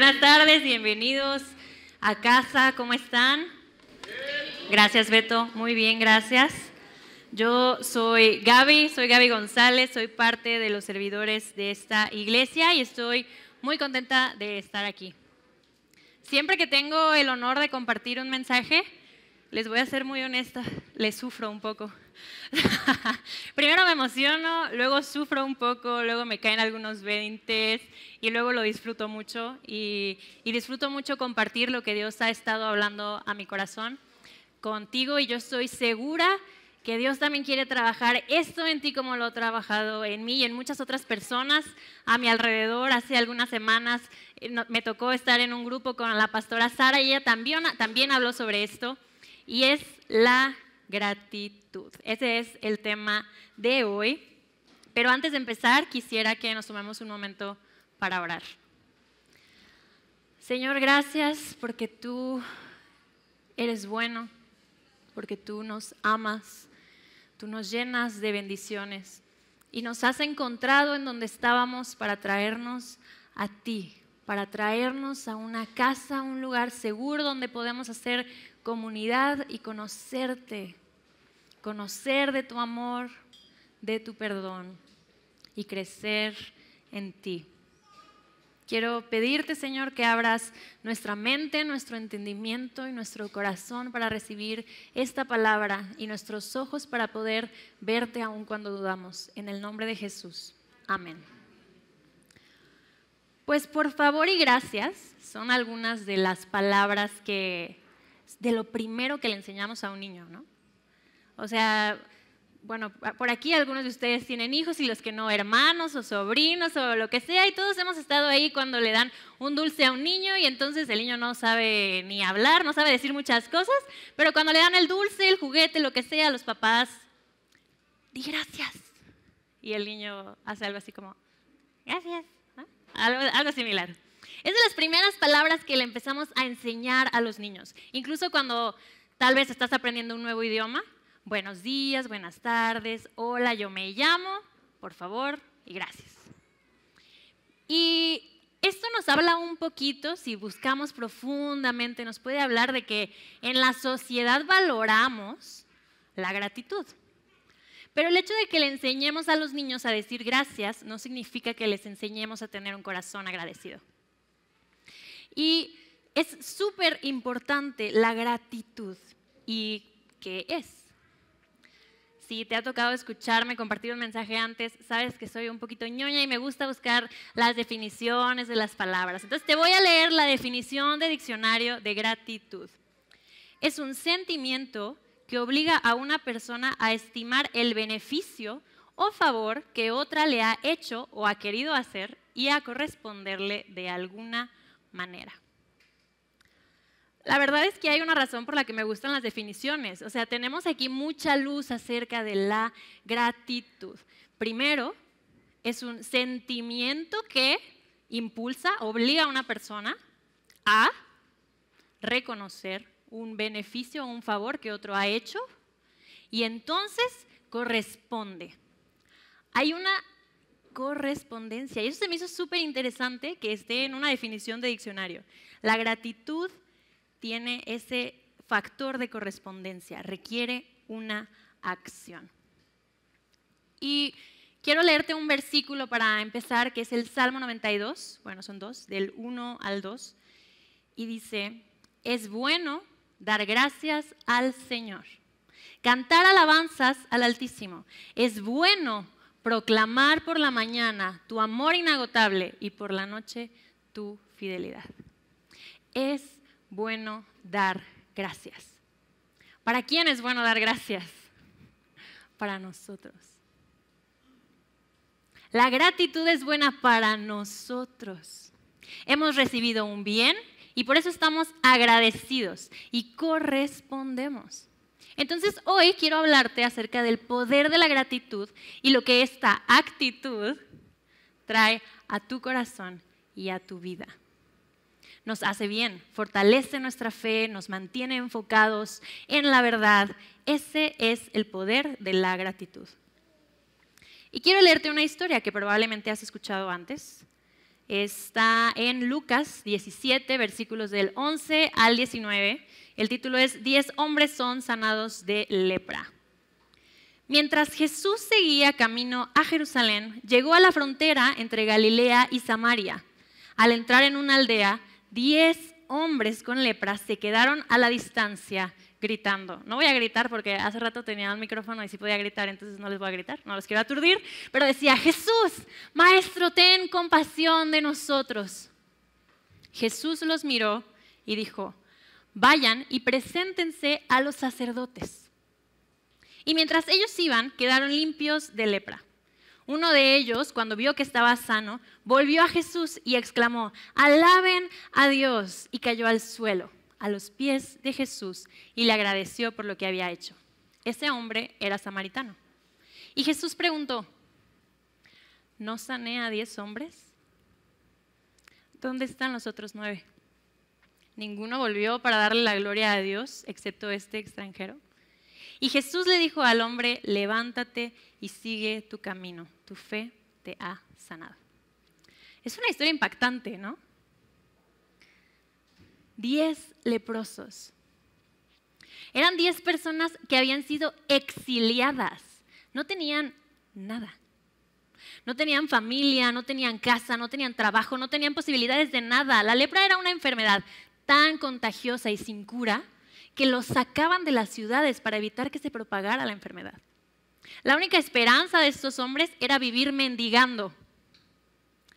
Buenas tardes, bienvenidos a casa, ¿cómo están? Gracias Beto, muy bien, gracias. Yo soy Gaby, soy Gaby González, soy parte de los servidores de esta iglesia y estoy muy contenta de estar aquí. Siempre que tengo el honor de compartir un mensaje, les voy a ser muy honesta, les sufro un poco. Primero me emociono, luego sufro un poco, luego me caen algunos 20 y luego lo disfruto mucho y, disfruto mucho compartir lo que Dios ha estado hablando a mi corazón contigo y yo estoy segura que Dios también quiere trabajar esto en ti como lo ha trabajado en mí y en muchas otras personas a mi alrededor. Hace algunas semanas eh, me tocó estar en un grupo con la pastora Sara y ella también habló sobre esto y es la gratitud. Ese es el tema de hoy. Pero antes de empezar, quisiera que nos tomemos un momento para orar. Señor, gracias porque tú eres bueno, porque tú nos amas, tú nos llenas de bendiciones y nos has encontrado en donde estábamos para traernos a ti, para traernos a una casa, un lugar seguro donde podemos hacer comunidad y conocerte, conocer de tu amor, de tu perdón y crecer en ti. Quiero pedirte, Señor, que abras nuestra mente, nuestro entendimiento y nuestro corazón para recibir esta palabra y nuestros ojos para poder verte aún cuando dudamos. En el nombre de Jesús. Amén. Pues por favor y gracias son algunas de las palabras que de lo primero que le enseñamos a un niño, ¿no? O sea, bueno, por aquí algunos de ustedes tienen hijos y los que no, hermanos o sobrinos o lo que sea, y todos hemos estado ahí cuando le dan un dulce a un niño y entonces el niño no sabe ni hablar, no sabe decir muchas cosas, pero cuando le dan el dulce, el juguete, lo que sea, los papás, di gracias. Y el niño hace algo así como, gracias, algo, algo similar. Es de las primeras palabras que le empezamos a enseñar a los niños. Incluso cuando tal vez estás aprendiendo un nuevo idioma, buenos días, buenas tardes, hola, yo me llamo, por favor y gracias. Y esto nos habla un poquito, si buscamos profundamente, nos puede hablar de que en la sociedad valoramos la gratitud. Pero el hecho de que le enseñemos a los niños a decir gracias no significa que les enseñemos a tener un corazón agradecido. Y es súper importante la gratitud. ¿Y qué es? si te ha tocado escucharme compartir un mensaje antes, sabes que soy un poquito ñoña y me gusta buscar las definiciones de las palabras. Entonces te voy a leer la definición de diccionario de gratitud. Es un sentimiento que obliga a una persona a estimar el beneficio o favor que otra le ha hecho o ha querido hacer y a corresponderle de alguna manera. La verdad es que hay una razón por la que me gustan las definiciones. O sea, tenemos aquí mucha luz acerca de la gratitud. Primero, es un sentimiento que impulsa, obliga a una persona a reconocer un beneficio o un favor que otro ha hecho y entonces corresponde. Hay una correspondencia. Y eso se me hizo súper interesante que esté en una definición de diccionario. La gratitud tiene ese factor de correspondencia, requiere una acción. Y quiero leerte un versículo para empezar, que es el Salmo 92, bueno, son dos, del 1 al 2, y dice, es bueno dar gracias al Señor, cantar alabanzas al Altísimo, es bueno proclamar por la mañana tu amor inagotable y por la noche tu fidelidad. Es bueno dar gracias. ¿Para quién es bueno dar gracias? Para nosotros. La gratitud es buena para nosotros. Hemos recibido un bien y por eso estamos agradecidos y correspondemos. Entonces hoy quiero hablarte acerca del poder de la gratitud y lo que esta actitud trae a tu corazón y a tu vida. Nos hace bien, fortalece nuestra fe, nos mantiene enfocados en la verdad. Ese es el poder de la gratitud. Y quiero leerte una historia que probablemente has escuchado antes, Está en Lucas 17, versículos del 11 al 19. El título es Diez hombres son sanados de lepra. Mientras Jesús seguía camino a Jerusalén, llegó a la frontera entre Galilea y Samaria. Al entrar en una aldea, diez hombres con lepra se quedaron a la distancia gritando. No voy a gritar porque hace rato tenía un micrófono y sí podía gritar, entonces no les voy a gritar, no los quiero aturdir, pero decía, Jesús, Maestro, ten compasión de nosotros. Jesús los miró y dijo, vayan y preséntense a los sacerdotes. Y mientras ellos iban, quedaron limpios de lepra. Uno de ellos, cuando vio que estaba sano, volvió a Jesús y exclamó, alaben a Dios, y cayó al suelo a los pies de Jesús y le agradeció por lo que había hecho. Ese hombre era samaritano. Y Jesús preguntó, ¿no sané a diez hombres? ¿Dónde están los otros nueve? Ninguno volvió para darle la gloria a Dios, excepto este extranjero. Y Jesús le dijo al hombre, levántate y sigue tu camino, tu fe te ha sanado. Es una historia impactante, ¿no? diez leprosos. Eran diez personas que habían sido exiliadas. No tenían nada. No tenían familia, no tenían casa, no tenían trabajo, no tenían posibilidades de nada. La lepra era una enfermedad tan contagiosa y sin cura que los sacaban de las ciudades para evitar que se propagara la enfermedad. La única esperanza de estos hombres era vivir mendigando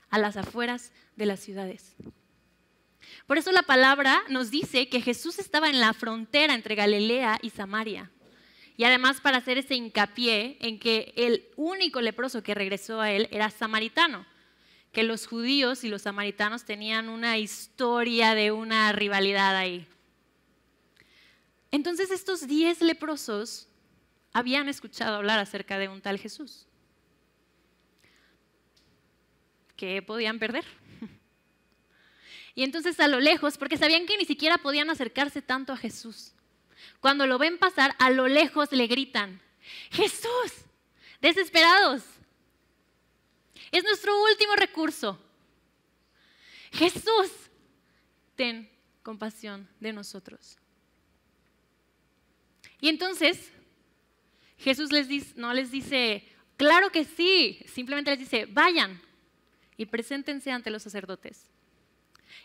a las afueras de las ciudades. Por eso la palabra nos dice que Jesús estaba en la frontera entre Galilea y Samaria. Y además para hacer ese hincapié en que el único leproso que regresó a él era samaritano, que los judíos y los samaritanos tenían una historia de una rivalidad ahí. Entonces estos diez leprosos habían escuchado hablar acerca de un tal Jesús. ¿Qué podían perder? Y entonces a lo lejos, porque sabían que ni siquiera podían acercarse tanto a Jesús. Cuando lo ven pasar, a lo lejos le gritan, Jesús, desesperados. Es nuestro último recurso. Jesús, ten compasión de nosotros. Y entonces Jesús les no les dice, claro que sí, simplemente les dice, vayan y preséntense ante los sacerdotes.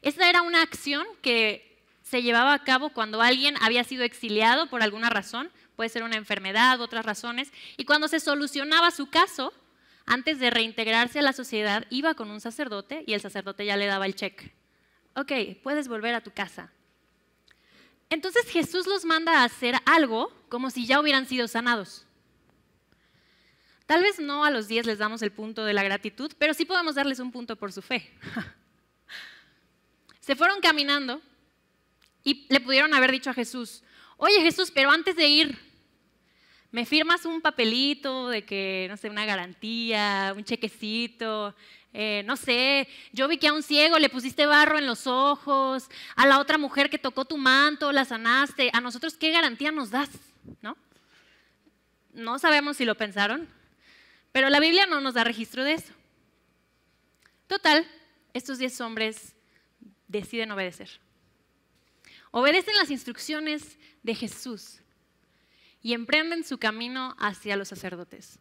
Esta era una acción que se llevaba a cabo cuando alguien había sido exiliado por alguna razón, puede ser una enfermedad, otras razones, y cuando se solucionaba su caso, antes de reintegrarse a la sociedad, iba con un sacerdote y el sacerdote ya le daba el cheque. Ok, puedes volver a tu casa. Entonces Jesús los manda a hacer algo como si ya hubieran sido sanados. Tal vez no a los 10 les damos el punto de la gratitud, pero sí podemos darles un punto por su fe. Se fueron caminando y le pudieron haber dicho a Jesús, oye Jesús, pero antes de ir, ¿me firmas un papelito de que, no sé, una garantía, un chequecito? Eh, no sé, yo vi que a un ciego le pusiste barro en los ojos, a la otra mujer que tocó tu manto la sanaste, a nosotros qué garantía nos das, ¿no? No sabemos si lo pensaron, pero la Biblia no nos da registro de eso. Total, estos diez hombres deciden obedecer. Obedecen las instrucciones de Jesús y emprenden su camino hacia los sacerdotes.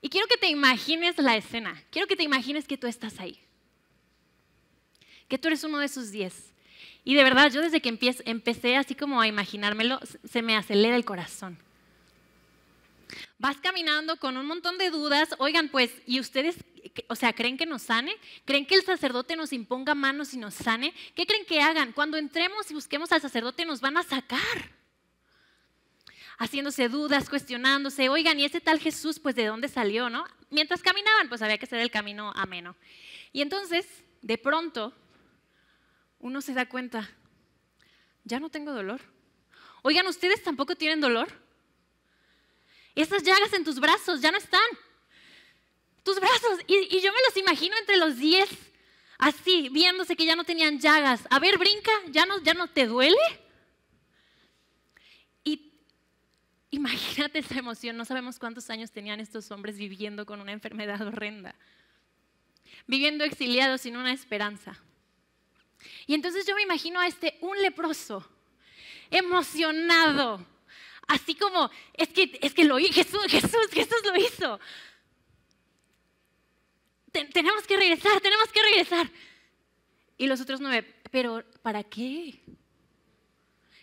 Y quiero que te imagines la escena, quiero que te imagines que tú estás ahí, que tú eres uno de esos diez. Y de verdad, yo desde que empecé así como a imaginármelo, se me acelera el corazón vas caminando con un montón de dudas, oigan, pues, ¿y ustedes, o sea, creen que nos sane? ¿Creen que el sacerdote nos imponga manos y nos sane? ¿Qué creen que hagan? Cuando entremos y busquemos al sacerdote nos van a sacar haciéndose dudas, cuestionándose, oigan, ¿y ese tal Jesús, pues de dónde salió, no? Mientras caminaban, pues había que hacer el camino ameno. Y entonces, de pronto, uno se da cuenta, ya no tengo dolor. Oigan, ¿ustedes tampoco tienen dolor? Esas llagas en tus brazos ya no están. Tus brazos. Y, yo me los imagino entre los diez, así, viéndose que ya no tenían llagas. A ver, brinca, ¿ya no, ya no te duele? Y imagínate esa emoción. No sabemos cuántos años tenían estos hombres viviendo con una enfermedad horrenda. Viviendo exiliados sin una esperanza. Y entonces yo me imagino a este, un leproso, emocionado así como, es que, es que lo hizo, Jesús, Jesús, Jesús lo hizo. tenemos que regresar, tenemos que regresar. Y los otros nueve, pero ¿para qué?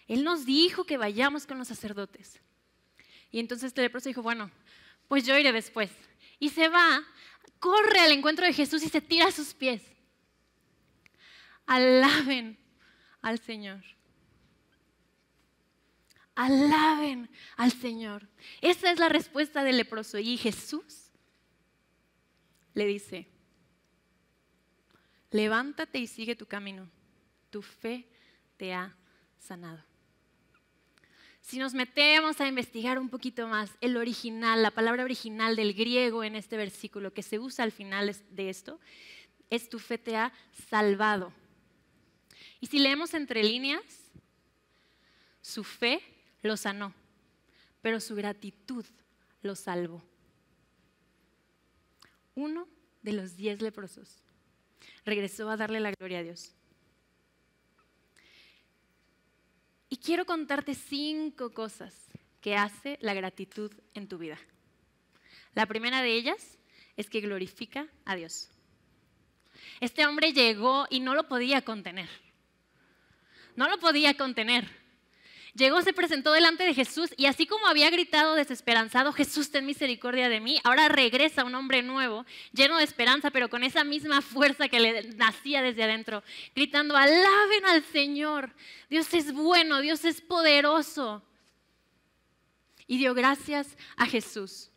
Él nos dijo que vayamos con los sacerdotes. Y entonces el leproso dijo, bueno, pues yo iré después. Y se va, corre al encuentro de Jesús y se tira a sus pies. Alaben al Señor alaben al Señor. Esa es la respuesta del leproso. Y Jesús le dice, levántate y sigue tu camino. Tu fe te ha sanado. Si nos metemos a investigar un poquito más el original, la palabra original del griego en este versículo que se usa al final de esto, es tu fe te ha salvado. Y si leemos entre líneas, su fe lo sanó, pero su gratitud lo salvó. Uno de los diez leprosos regresó a darle la gloria a Dios. Y quiero contarte cinco cosas que hace la gratitud en tu vida. La primera de ellas es que glorifica a Dios. Este hombre llegó y no lo podía contener. No lo podía contener. Llegó, se presentó delante de Jesús y así como había gritado desesperanzado, Jesús, ten misericordia de mí, ahora regresa un hombre nuevo, lleno de esperanza, pero con esa misma fuerza que le nacía desde adentro, gritando, alaben al Señor, Dios es bueno, Dios es poderoso. Y dio gracias a Jesús.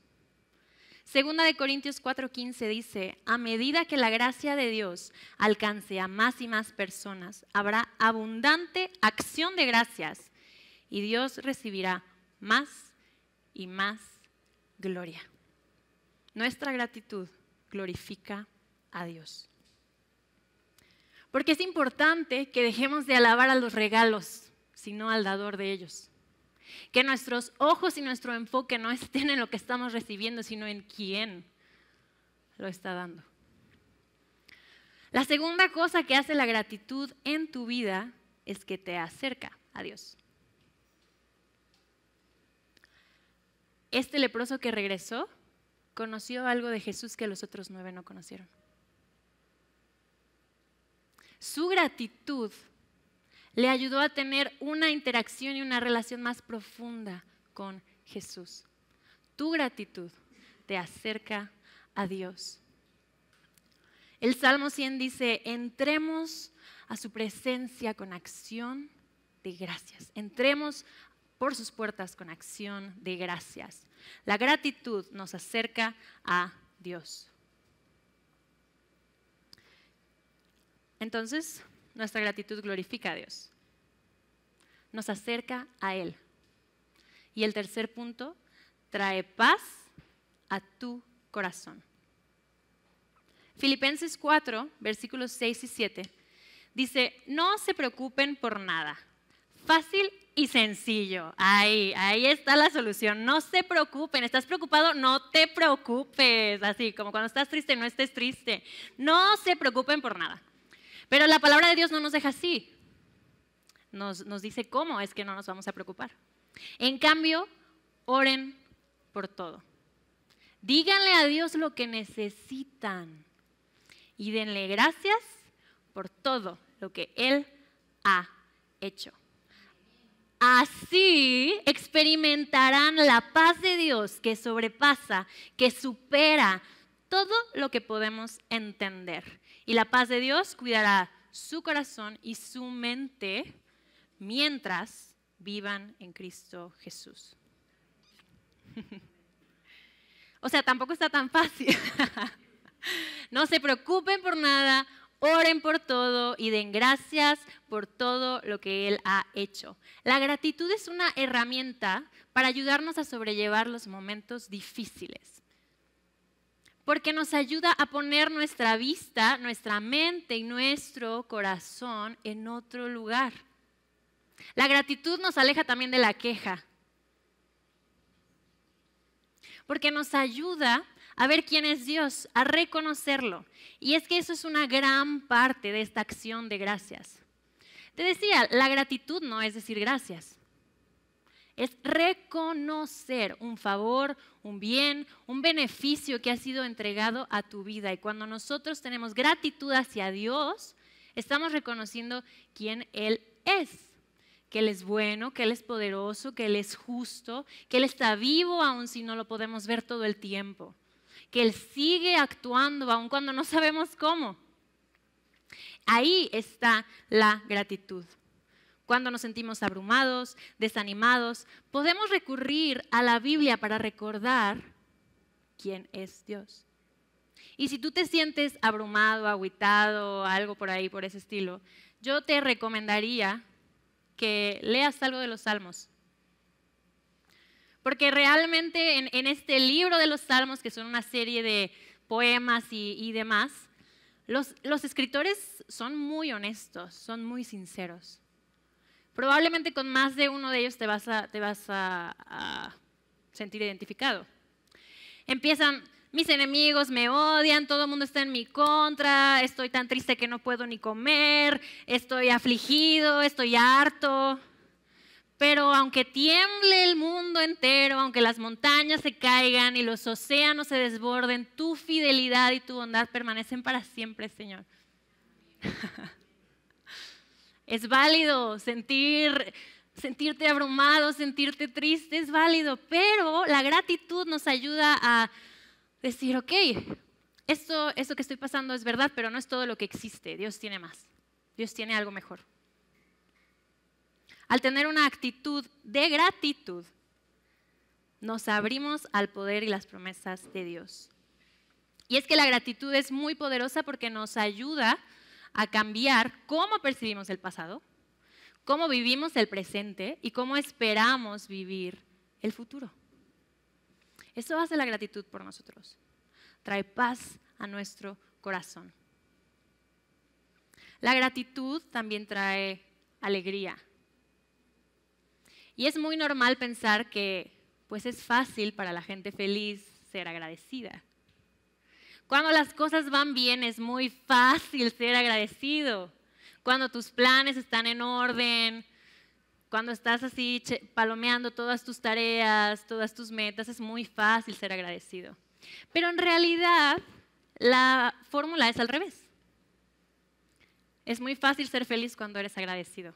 Segunda de Corintios 4:15 dice, a medida que la gracia de Dios alcance a más y más personas, habrá abundante acción de gracias y Dios recibirá más y más gloria. Nuestra gratitud glorifica a Dios. Porque es importante que dejemos de alabar a los regalos, sino al dador de ellos. Que nuestros ojos y nuestro enfoque no estén en lo que estamos recibiendo, sino en quién lo está dando. La segunda cosa que hace la gratitud en tu vida es que te acerca a Dios. este leproso que regresó conoció algo de Jesús que los otros nueve no conocieron. Su gratitud le ayudó a tener una interacción y una relación más profunda con Jesús. Tu gratitud te acerca a Dios. El Salmo 100 dice, entremos a su presencia con acción de gracias. Entremos por sus puertas con acción de gracias. La gratitud nos acerca a Dios. Entonces, nuestra gratitud glorifica a Dios. Nos acerca a Él. Y el tercer punto, trae paz a tu corazón. Filipenses 4, versículos 6 y 7, dice, no se preocupen por nada Fácil y sencillo. Ahí, ahí está la solución. No se preocupen. ¿Estás preocupado? No te preocupes. Así, como cuando estás triste, no estés triste. No se preocupen por nada. Pero la palabra de Dios no nos deja así. Nos, nos dice cómo es que no nos vamos a preocupar. En cambio, oren por todo. Díganle a Dios lo que necesitan y denle gracias por todo lo que Él ha hecho. Así experimentarán la paz de Dios que sobrepasa, que supera todo lo que podemos entender. Y la paz de Dios cuidará su corazón y su mente mientras vivan en Cristo Jesús. o sea, tampoco está tan fácil. no se preocupen por nada, Oren por todo y den gracias por todo lo que Él ha hecho. La gratitud es una herramienta para ayudarnos a sobrellevar los momentos difíciles, porque nos ayuda a poner nuestra vista, nuestra mente y nuestro corazón en otro lugar. La gratitud nos aleja también de la queja, porque nos ayuda a ver quién es Dios, a reconocerlo. Y es que eso es una gran parte de esta acción de gracias. Te decía, la gratitud no es decir gracias. Es reconocer un favor, un bien, un beneficio que ha sido entregado a tu vida. Y cuando nosotros tenemos gratitud hacia Dios, estamos reconociendo quién Él es que Él es bueno, que Él es poderoso, que Él es justo, que Él está vivo aun si no lo podemos ver todo el tiempo que Él sigue actuando aun cuando no sabemos cómo. Ahí está la gratitud. Cuando nos sentimos abrumados, desanimados, podemos recurrir a la Biblia para recordar quién es Dios. Y si tú te sientes abrumado, agüitado, algo por ahí, por ese estilo, yo te recomendaría que leas algo de los salmos. Porque realmente en, este libro de los Salmos, que son una serie de poemas y, demás, los, escritores son muy honestos, son muy sinceros. Probablemente con más de uno de ellos te vas a sentir identificado. Empiezan, mis enemigos me odian, todo el mundo está en mi contra, estoy tan triste que no puedo ni comer, estoy afligido, estoy harto. Pero aunque tiemble el mundo entero, aunque las montañas se caigan y los océanos se desborden, tu fidelidad y tu bondad permanecen para siempre, Señor. Es válido sentirte abrumado, sentirte triste, es válido, pero la gratitud nos ayuda a decir, ok, esto, esto que estoy pasando es verdad, pero no es todo lo que existe, Dios tiene más, Dios tiene algo mejor al tener una actitud de gratitud, nos abrimos al poder y las promesas de Dios. Y es que la gratitud es muy poderosa porque nos ayuda a cambiar cómo percibimos el pasado, cómo vivimos el presente y cómo esperamos vivir el futuro. Eso hace la gratitud por nosotros. Trae paz a nuestro corazón. La gratitud también trae alegría. Y es muy normal pensar que pues es fácil para la gente feliz ser agradecida. Cuando las cosas van bien es muy fácil ser agradecido. Cuando tus planes están en orden, cuando estás así palomeando todas tus tareas, todas tus metas, es muy fácil ser agradecido. Pero en realidad la fórmula es al revés. Es muy fácil ser feliz cuando eres agradecido.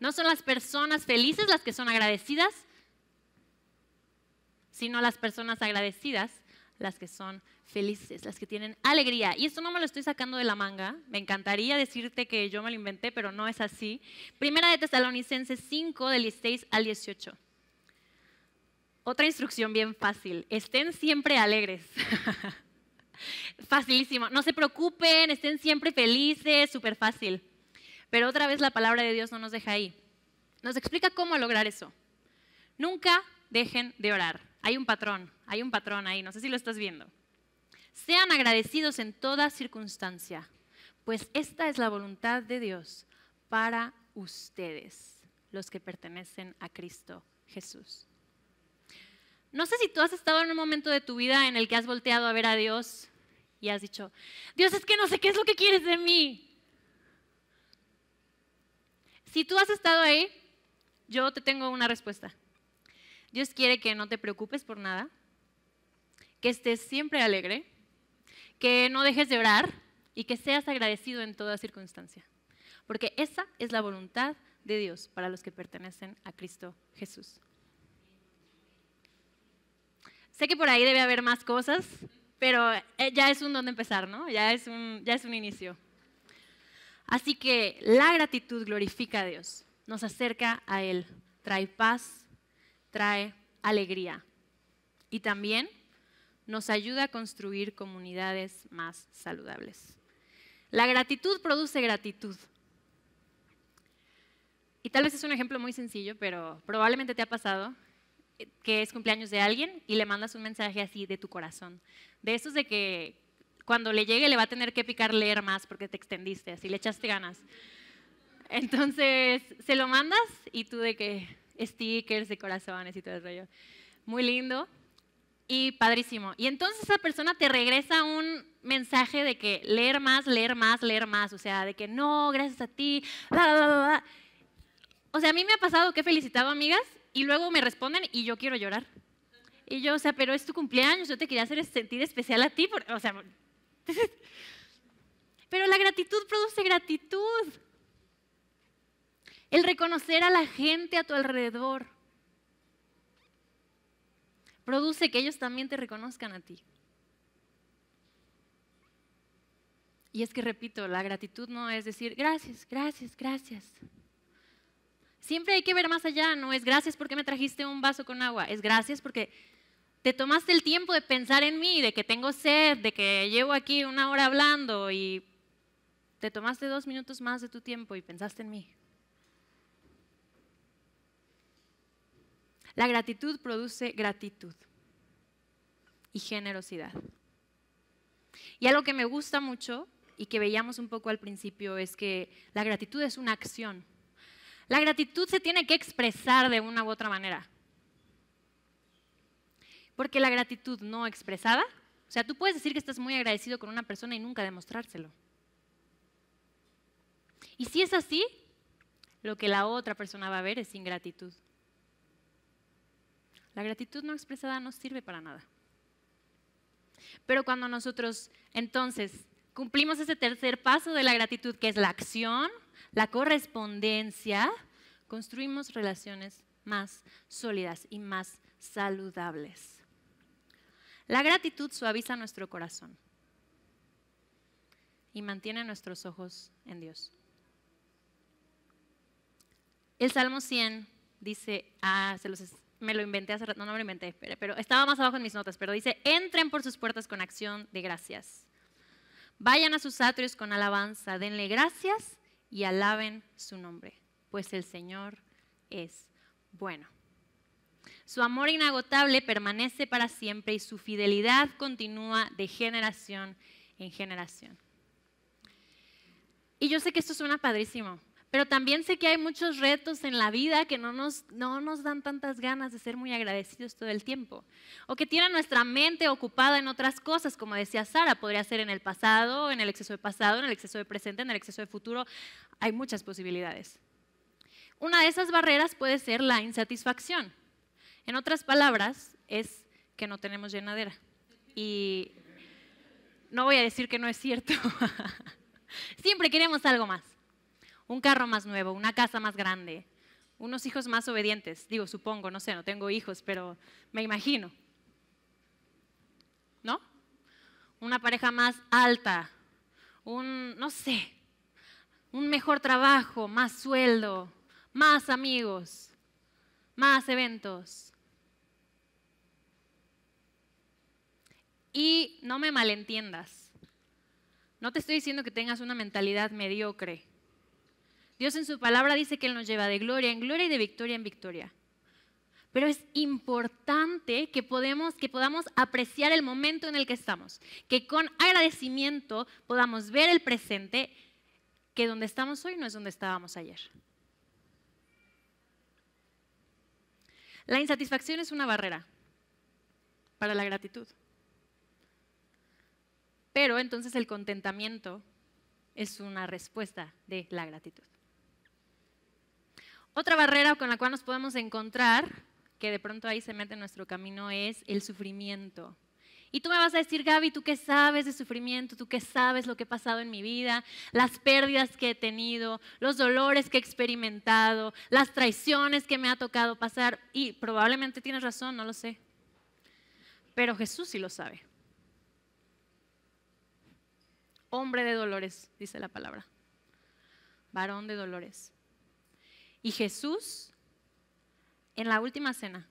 No son las personas felices las que son agradecidas, sino las personas agradecidas las que son felices, las que tienen alegría. Y esto no me lo estoy sacando de la manga. Me encantaría decirte que yo me lo inventé, pero no es así. Primera de Tesalonicenses 5, del 16 al 18. Otra instrucción bien fácil. Estén siempre alegres. Facilísimo. No se preocupen, estén siempre felices, súper fácil. Pero otra vez la palabra de Dios no nos deja ahí. Nos explica cómo lograr eso. Nunca dejen de orar. Hay un patrón, hay un patrón ahí, no sé si lo estás viendo. Sean agradecidos en toda circunstancia, pues esta es la voluntad de Dios para ustedes, los que pertenecen a Cristo Jesús. No sé si tú has estado en un momento de tu vida en el que has volteado a ver a Dios y has dicho, Dios es que no sé qué es lo que quieres de mí. Si tú has estado ahí, yo te tengo una respuesta. Dios quiere que no te preocupes por nada, que estés siempre alegre, que no dejes de orar y que seas agradecido en toda circunstancia. Porque esa es la voluntad de Dios para los que pertenecen a Cristo Jesús. Sé que por ahí debe haber más cosas, pero eh, ya es un donde empezar, ¿no? Ya es un, ya es un inicio. Así que la gratitud glorifica a Dios, nos acerca a Él, trae paz, trae alegría y también nos ayuda a construir comunidades más saludables. La gratitud produce gratitud. Y tal vez es un ejemplo muy sencillo, pero probablemente te ha pasado que es cumpleaños de alguien y le mandas un mensaje así de tu corazón. De esos de que cuando le llegue le va a tener que picar leer más porque te extendiste, así le echaste ganas. Entonces, se lo mandas y tú de que stickers de corazones y todo el rollo. Muy lindo y padrísimo. Y entonces esa persona te regresa un mensaje de que leer más, leer más, leer más. O sea, de que no, gracias a ti, O sea, a mí me ha pasado que he felicitado amigas y luego me responden y yo quiero llorar. Y yo, o sea, pero es tu cumpleaños, yo te quería hacer sentir especial a ti, o sea, Pero la gratitud produce gratitud. El reconocer a la gente a tu alrededor produce que ellos también te reconozcan a ti. Y es que, repito, la gratitud no es decir gracias, gracias, gracias. Siempre hay que ver más allá, no es gracias porque me trajiste un vaso con agua, es gracias porque te tomaste el tiempo de pensar en mí, de que tengo sed, de que llevo aquí una hora hablando y te tomaste dos minutos más de tu tiempo y pensaste en mí. La gratitud produce gratitud y generosidad. Y algo que me gusta mucho y que veíamos un poco al principio es que la gratitud es una acción. La gratitud se tiene que expresar de una u otra manera. Porque la gratitud no expresada, o sea, tú puedes decir que estás muy agradecido con una persona y nunca demostrárselo. Y si es así, lo que la otra persona va a ver es ingratitud. La gratitud no expresada no sirve para nada. Pero cuando nosotros entonces cumplimos ese tercer paso de la gratitud, que es la acción, la correspondencia, construimos relaciones más sólidas y más saludables. La gratitud suaviza nuestro corazón y mantiene nuestros ojos en Dios. El Salmo 100 dice, ah, me lo inventé hace rato, no, me lo inventé, pero estaba más abajo en mis notas, pero dice, entren por sus puertas con acción de gracias. Vayan a sus atrios con alabanza, denle gracias y alaben su nombre, pues el Señor es bueno. Su amor inagotable permanece para siempre y su fidelidad continúa de generación en generación. Y yo sé que esto suena padrísimo, pero también sé que hay muchos retos en la vida que no nos, dan tantas ganas de ser muy agradecidos todo el tiempo. O que tienen nuestra mente ocupada en otras cosas, como decía Sara, podría ser en el pasado, en el exceso de pasado, en el exceso de presente, en el exceso de futuro. Hay muchas posibilidades. Una de esas barreras puede ser la insatisfacción. En otras palabras, es que no tenemos llenadera. Y no voy a decir que no es cierto. Siempre queremos algo más. Un carro más nuevo, una casa más grande, unos hijos más obedientes. Digo, supongo, no sé, no tengo hijos, pero me imagino. ¿No? Una pareja más alta, un, no sé, un mejor trabajo, más sueldo, más amigos, más eventos. Y no me malentiendas. No te estoy diciendo que tengas una mentalidad mediocre. Dios en su palabra dice que Él nos lleva de gloria en gloria y de victoria en victoria. Pero es importante que, que podamos apreciar el momento en el que estamos, que con agradecimiento podamos ver el presente, que donde estamos hoy no es donde estábamos ayer. La insatisfacción es una barrera para la gratitud. Pero entonces el contentamiento es una respuesta de la gratitud. Otra barrera con la cual nos podemos encontrar, que de pronto ahí se mete en nuestro camino, es el sufrimiento. Y tú me vas a decir, Gaby, ¿tú qué sabes de sufrimiento? ¿Tú qué sabes lo que he pasado en mi vida? Las pérdidas que he tenido, los dolores que he experimentado, las traiciones que me ha tocado pasar. Y probablemente tienes razón, no lo sé. Pero Jesús sí lo sabe hombre de dolores, dice la palabra, varón de dolores. Y Jesús, en la última cena,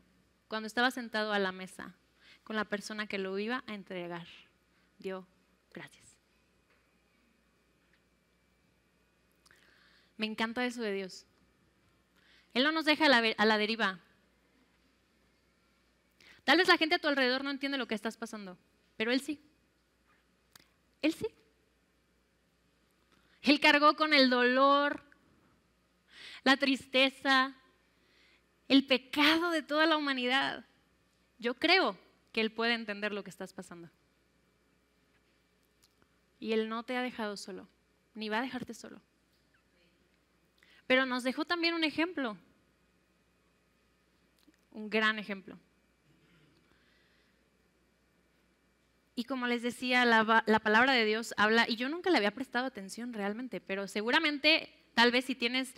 cuando estaba sentado a la mesa con la persona que lo iba a entregar, dio gracias. Me encanta eso de Dios. Él no nos deja a la, deriva. Tal vez la gente a tu alrededor no entiende lo que estás pasando, pero Él sí. Él sí. Él cargó con el dolor, la tristeza, el pecado de toda la humanidad. Yo creo que Él puede entender lo que estás pasando. Y Él no te ha dejado solo, ni va a dejarte solo. Pero nos dejó también un ejemplo, un gran ejemplo. Y como les decía, la, palabra de Dios habla, y yo nunca le había prestado atención realmente, pero seguramente, tal vez si tienes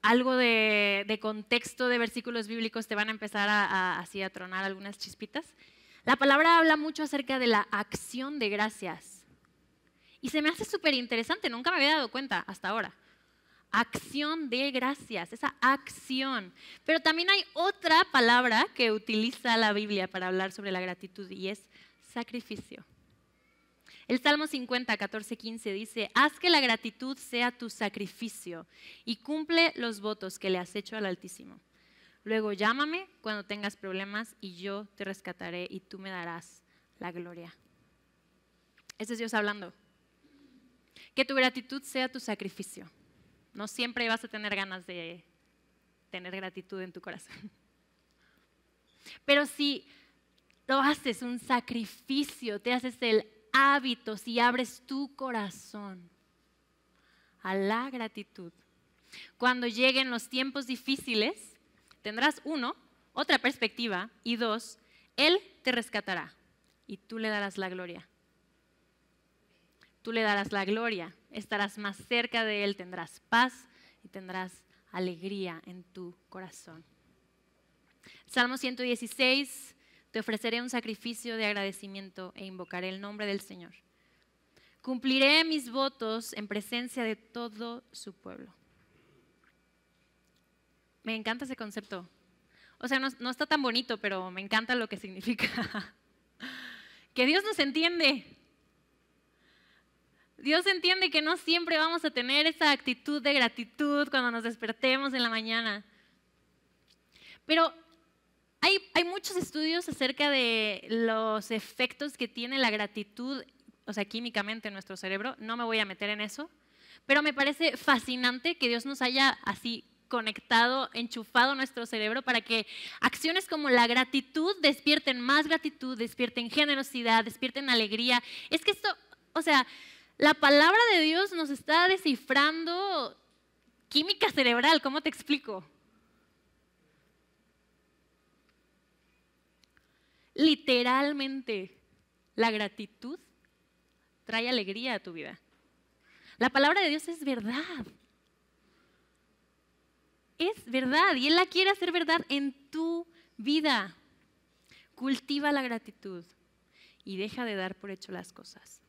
algo de, contexto de versículos bíblicos, te van a empezar así a tronar algunas chispitas. La palabra habla mucho acerca de la acción de gracias. Y se me hace súper interesante, nunca me había dado cuenta hasta ahora. Acción de gracias, esa acción. Pero también hay otra palabra que utiliza la Biblia para hablar sobre la gratitud y es sacrificio. El Salmo 50, 14, 15 dice, haz que la gratitud sea tu sacrificio y cumple los votos que le has hecho al Altísimo. Luego llámame cuando tengas problemas y yo te rescataré y tú me darás la gloria. Ese es Dios hablando. Que tu gratitud sea tu sacrificio. No siempre vas a tener ganas de tener gratitud en tu corazón. Pero si haces un sacrificio, te haces el hábito si abres tu corazón a la gratitud. Cuando lleguen los tiempos difíciles, tendrás uno, otra perspectiva, y dos, Él te rescatará y tú le darás la gloria. Tú le darás la gloria, estarás más cerca de Él, tendrás paz y tendrás alegría en tu corazón. Salmo 116, te ofreceré un sacrificio de agradecimiento e invocaré el nombre del Señor. Cumpliré mis votos en presencia de todo su pueblo. Me encanta ese concepto. O sea, no, está tan bonito, pero me encanta lo que significa. que Dios nos entiende. Dios entiende que no siempre vamos a tener esa actitud de gratitud cuando nos despertemos en la mañana. Pero hay, muchos estudios acerca de los efectos que tiene la gratitud, o sea, químicamente en nuestro cerebro. No me voy a meter en eso, pero me parece fascinante que Dios nos haya así conectado, enchufado nuestro cerebro para que acciones como la gratitud despierten más gratitud, despierten generosidad, despierten alegría. Es que esto, o sea, la palabra de Dios nos está descifrando química cerebral, ¿cómo te explico? literalmente la gratitud trae alegría a tu vida. La palabra de Dios es verdad. Es verdad y Él la quiere hacer verdad en tu vida. Cultiva la gratitud y deja de dar por hecho las cosas.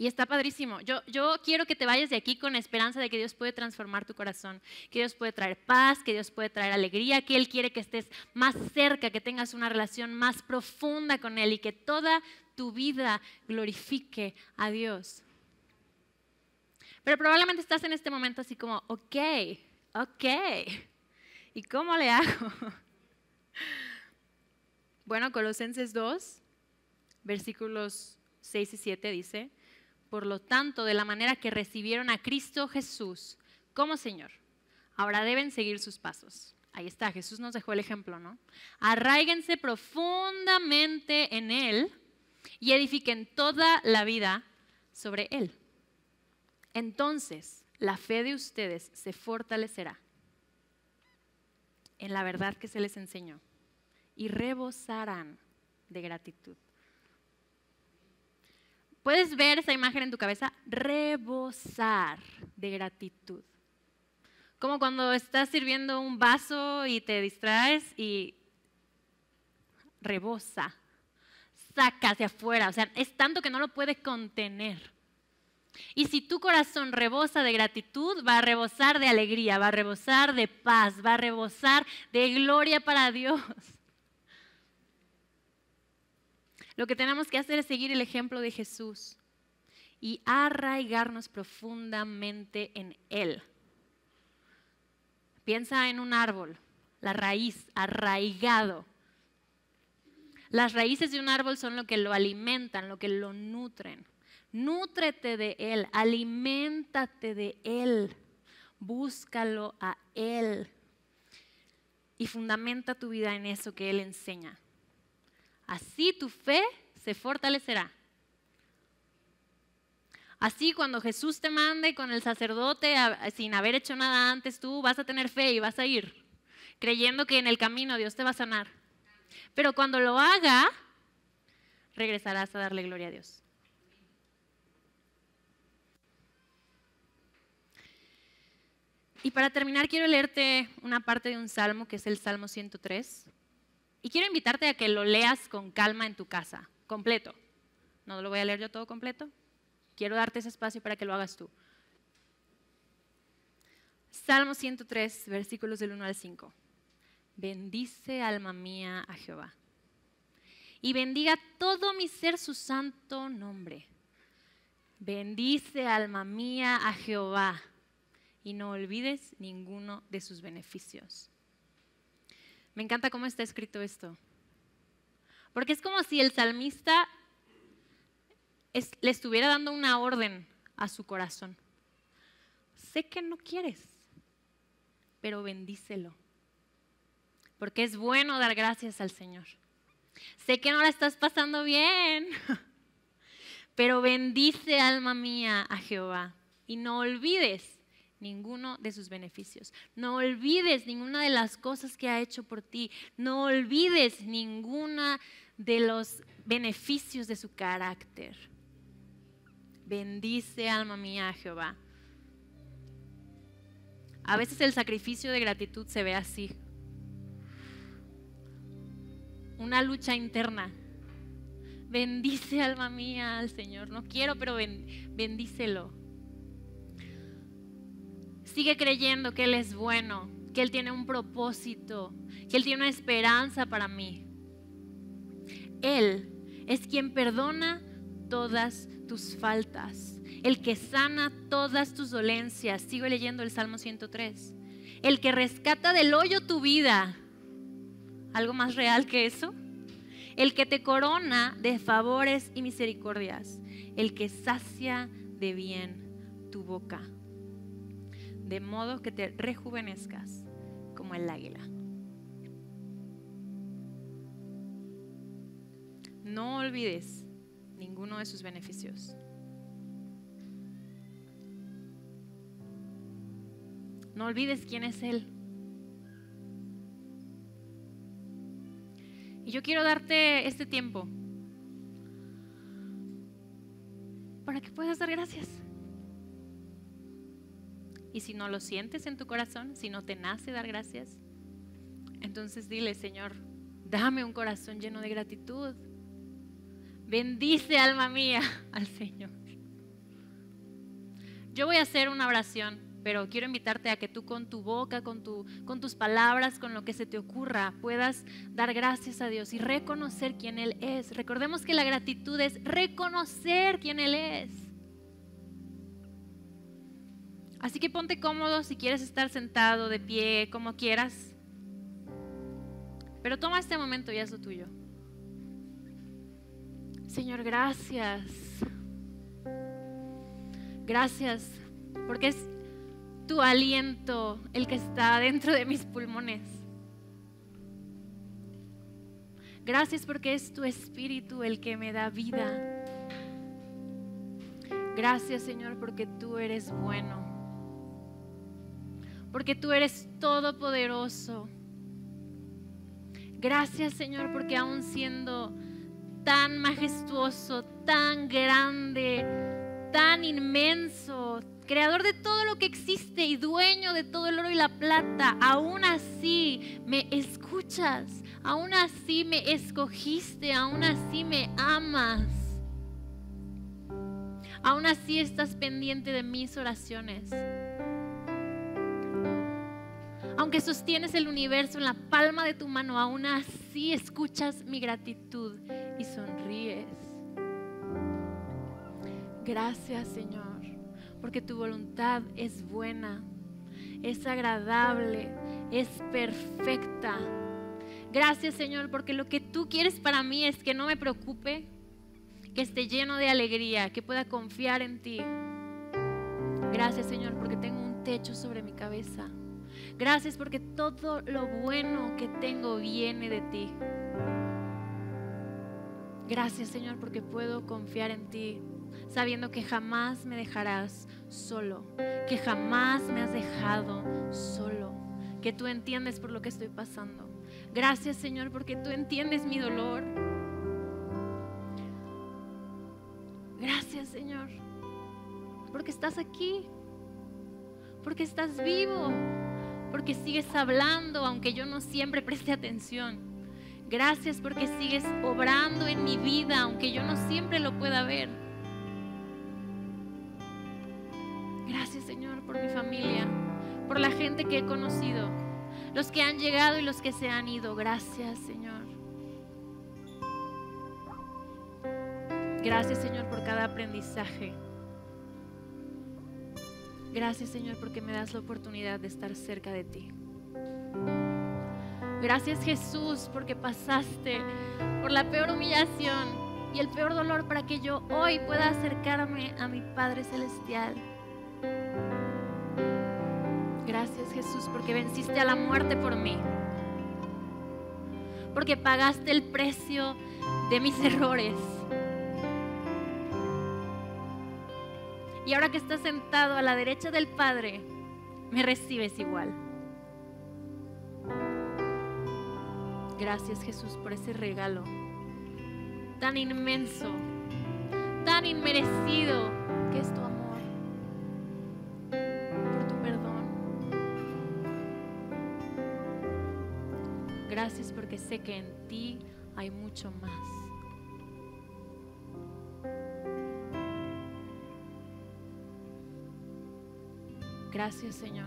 Y está padrísimo. Yo, yo quiero que te vayas de aquí con la esperanza de que Dios puede transformar tu corazón, que Dios puede traer paz, que Dios puede traer alegría, que Él quiere que estés más cerca, que tengas una relación más profunda con Él y que toda tu vida glorifique a Dios. Pero probablemente estás en este momento así como, ok, ok, ¿y cómo le hago? Bueno, Colosenses 2, versículos 6 y 7 dice, por lo tanto, de la manera que recibieron a Cristo Jesús como Señor, ahora deben seguir sus pasos. Ahí está, Jesús nos dejó el ejemplo, ¿no? Arraiguense profundamente en Él y edifiquen toda la vida sobre Él. Entonces, la fe de ustedes se fortalecerá en la verdad que se les enseñó y rebosarán de gratitud. Puedes ver esa imagen en tu cabeza, rebosar de gratitud. Como cuando estás sirviendo un vaso y te distraes y rebosa, saca hacia afuera, o sea, es tanto que no lo puedes contener. Y si tu corazón rebosa de gratitud, va a rebosar de alegría, va a rebosar de paz, va a rebosar de gloria para Dios. Lo que tenemos que hacer es seguir el ejemplo de Jesús y arraigarnos profundamente en Él. Piensa en un árbol, la raíz, arraigado. Las raíces de un árbol son lo que lo alimentan, lo que lo nutren. Nútrete de Él, alimentate de Él, búscalo a Él y fundamenta tu vida en eso que Él enseña. Así tu fe se fortalecerá. Así cuando Jesús te mande con el sacerdote sin haber hecho nada antes, tú vas a tener fe y vas a ir, creyendo que en el camino Dios te va a sanar. Pero cuando lo haga, regresarás a darle gloria a Dios. Y para terminar, quiero leerte una parte de un salmo que es el Salmo 103. Y quiero invitarte a que lo leas con calma en tu casa, completo. No lo voy a leer yo todo completo. Quiero darte ese espacio para que lo hagas tú. Salmo 103, versículos del 1 al 5. Bendice alma mía a Jehová. Y bendiga todo mi ser su santo nombre. Bendice alma mía a Jehová. Y no olvides ninguno de sus beneficios me encanta cómo está escrito esto. Porque es como si el salmista le estuviera dando una orden a su corazón. Sé que no quieres, pero bendícelo. Porque es bueno dar gracias al Señor. Sé que no la estás pasando bien, pero bendice alma mía a Jehová y no olvides ninguno de sus beneficios. No olvides ninguna de las cosas que ha hecho por ti. No olvides ninguna de los beneficios de su carácter. Bendice, alma mía, Jehová. A veces el sacrificio de gratitud se ve así. Una lucha interna. Bendice, alma mía, al Señor. No quiero, pero bendícelo Sigue creyendo que Él es bueno, que Él tiene un propósito, que Él tiene una esperanza para mí. Él es quien perdona todas tus faltas, el que sana todas tus dolencias. Sigo leyendo el Salmo 103. El que rescata del hoyo tu vida. ¿Algo más real que eso? El que te corona de favores y misericordias. El que sacia de bien tu boca de modo que te rejuvenezcas como el águila. No olvides ninguno de sus beneficios. No olvides quién es Él. Y yo quiero darte este tiempo para que puedas dar gracias. Y si no lo sientes en tu corazón, si no te nace dar gracias, entonces dile, Señor, dame un corazón lleno de gratitud. Bendice alma mía al Señor. Yo voy a hacer una oración, pero quiero invitarte a que tú con tu boca, con, tu, con tus palabras, con lo que se te ocurra, puedas dar gracias a Dios y reconocer quién Él es. Recordemos que la gratitud es reconocer quién Él es. Así que ponte cómodo si quieres estar sentado, de pie, como quieras. Pero toma este momento y es lo tuyo. Señor, gracias. Gracias, porque es tu aliento el que está dentro de mis pulmones. Gracias porque es tu espíritu el que me da vida. Gracias Señor porque tú eres bueno porque tú eres todopoderoso. Gracias Señor, porque aún siendo tan majestuoso, tan grande, tan inmenso, creador de todo lo que existe y dueño de todo el oro y la plata, aún así me escuchas, aún así me escogiste, aún así me amas. Aún así estás pendiente de mis oraciones. Porque sostienes el universo en la palma de tu mano, aún así escuchas mi gratitud y sonríes. Gracias Señor, porque tu voluntad es buena, es agradable, es perfecta. Gracias Señor, porque lo que tú quieres para mí es que no me preocupe, que esté lleno de alegría, que pueda confiar en ti. Gracias Señor, porque tengo un techo sobre mi cabeza. Gracias porque todo lo bueno que tengo viene de ti. Gracias Señor porque puedo confiar en ti, sabiendo que jamás me dejarás solo, que jamás me has dejado solo, que tú entiendes por lo que estoy pasando. Gracias Señor porque tú entiendes mi dolor. Gracias Señor porque estás aquí, porque estás vivo porque sigues hablando aunque yo no siempre preste atención. Gracias porque sigues obrando en mi vida aunque yo no siempre lo pueda ver. Gracias Señor por mi familia, por la gente que he conocido, los que han llegado y los que se han ido. Gracias Señor. Gracias Señor por cada aprendizaje. Gracias Señor porque me das la oportunidad de estar cerca de ti. Gracias Jesús porque pasaste por la peor humillación y el peor dolor para que yo hoy pueda acercarme a mi Padre Celestial. Gracias Jesús porque venciste a la muerte por mí. Porque pagaste el precio de mis errores. Y ahora que estás sentado a la derecha del Padre, me recibes igual. Gracias Jesús por ese regalo tan inmenso, tan inmerecido que es tu amor, por tu perdón. Gracias porque sé que en ti hay mucho más. Gracias Señor,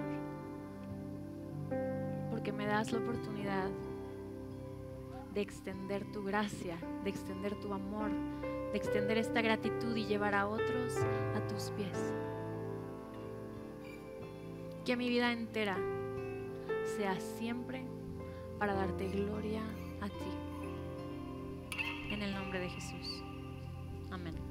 porque me das la oportunidad de extender tu gracia, de extender tu amor, de extender esta gratitud y llevar a otros a tus pies. Que mi vida entera sea siempre para darte gloria a ti. En el nombre de Jesús. Amén.